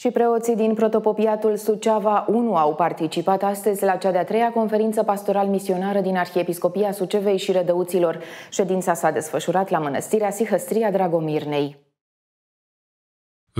Și preoții din protopopiatul Suceava 1 au participat astăzi la cea de-a treia conferință pastoral-misionară din Arhiepiscopia Sucevei și Rădăuților. Ședința s-a desfășurat la Mănăstirea Sihăstria Dragomirnei.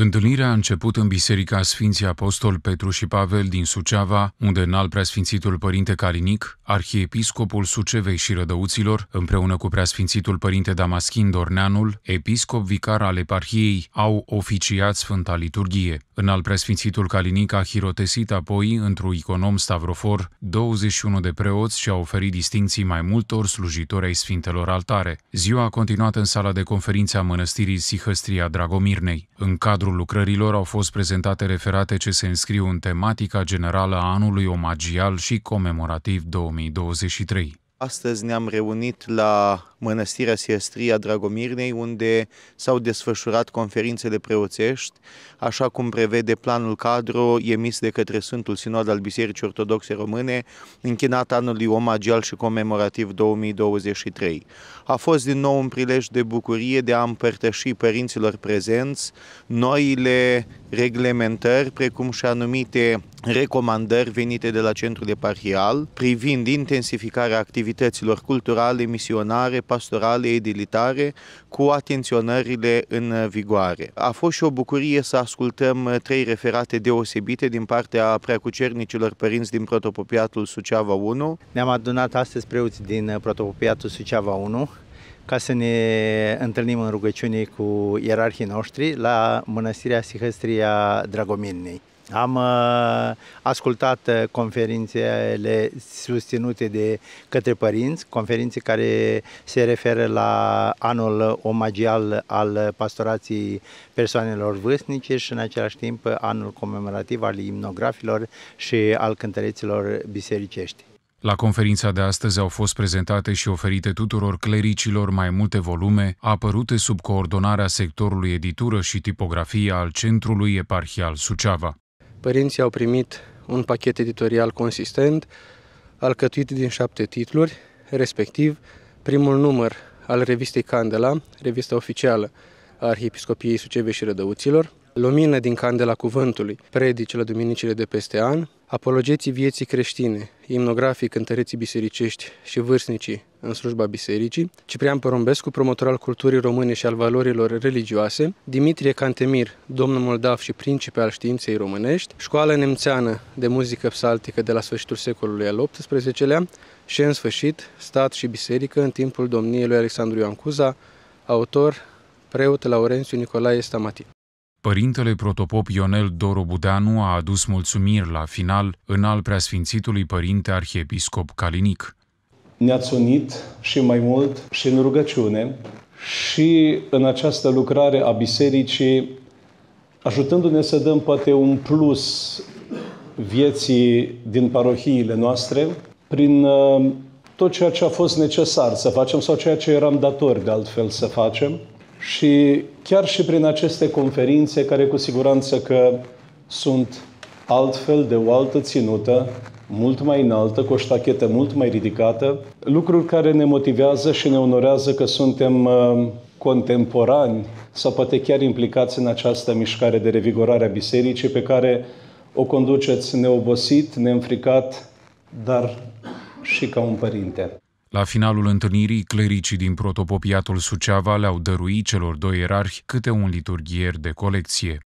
Întâlnirea a început în Biserica Sfinții Apostol Petru și Pavel din Suceava, unde al preasfințitul părinte Calinic, arhiepiscopul Sucevei și Rădăuților, împreună cu preasfințitul părinte Damaschin Dorneanul, episcop vicar al eparhiei, au oficiat Sfânta Liturghie. Al preasfințitul Calinic a hirotesit apoi, într-un iconom stavrofor, 21 de preoți și a oferit distinții mai multor slujitori ai Sfintelor Altare. Ziua a continuat în sala de conferințe a mănăstirii Sihăstria Dragomirnei. În cadrul cadrul lucrărilor au fost prezentate referate ce se înscriu în tematica generală a anului omagial și comemorativ 2023. Astăzi ne-am reunit la Mănăstirea Siestria Dragomirnei, unde s-au desfășurat conferințele preoțești, așa cum prevede planul cadru emis de către Sfântul Sinod al Bisericii Ortodoxe Române, închinat anului omagial și comemorativ 2023. A fost din nou un prilej de bucurie de a împărtăși părinților prezenți noile reglementări, precum și anumite recomandări venite de la Centrul Eparhial privind intensificarea activităților culturale, misionare, pastorale, edilitare cu atenționările în vigoare. A fost și o bucurie să ascultăm trei referate deosebite din partea preacucernicilor părinți din Protopopiatul Suceava 1. Ne-am adunat astăzi preoți din Protopopiatul Suceava 1 ca să ne întâlnim în rugăciune cu ierarhii noștri la Mănăstirea Sihăstria Dragomirnei. Am uh, ascultat uh, conferințele susținute de către părinți, conferințe care se referă la anul omagial al pastorației persoanelor vârstnice și în același timp anul comemorativ al imnografilor și al cântăreților bisericești. La conferința de astăzi au fost prezentate și oferite tuturor clericilor mai multe volume, apărute sub coordonarea sectorului editură și tipografie al Centrului Eparhial Suceava. Părinții au primit un pachet editorial consistent, alcătuit din șapte titluri, respectiv primul număr al revistei Candela, revista oficială a Arhiepiscopiei Sucevei și Rădăuților, Lumină din Candela Cuvântului, predici la duminicile de peste an, Apologeții vieții creștine, imnografii cântăreții bisericești și vârstnicii în slujba bisericii, Ciprian Porumbescu, promotor al culturii române și al valorilor religioase, Dimitrie Cantemir, domnul moldav și principe al științei românești, școala nemțeană de muzică psaltică de la sfârșitul secolului al XVIII-lea și, în sfârșit, stat și biserică în timpul domniei lui Alexandru Ioan Cuza, autor preot Laurențiu Nicolae Stamatin. Părintele protopop Ionel Doru Budanu a adus mulțumiri la final în al preasfințitului părinte arhiepiscop Calinic ne-ați unit și mai mult și în rugăciune și în această lucrare a bisericii, ajutându-ne să dăm poate un plus vieții din parohiile noastre prin uh, tot ceea ce a fost necesar să facem sau ceea ce eram datori de altfel să facem și chiar și prin aceste conferințe care cu siguranță că sunt altfel de o altă ținută mult mai înaltă, cu o ștachetă mult mai ridicată, lucruri care ne motivează și ne onorează că suntem uh, contemporani sau poate chiar implicați în această mișcare de revigorare a bisericii pe care o conduceți neobosit, neînfricat, dar și ca un părinte. La finalul întâlnirii, clericii din protopopiatul Suceava le-au dăruit celor doi erarhi câte un liturghier de colecție.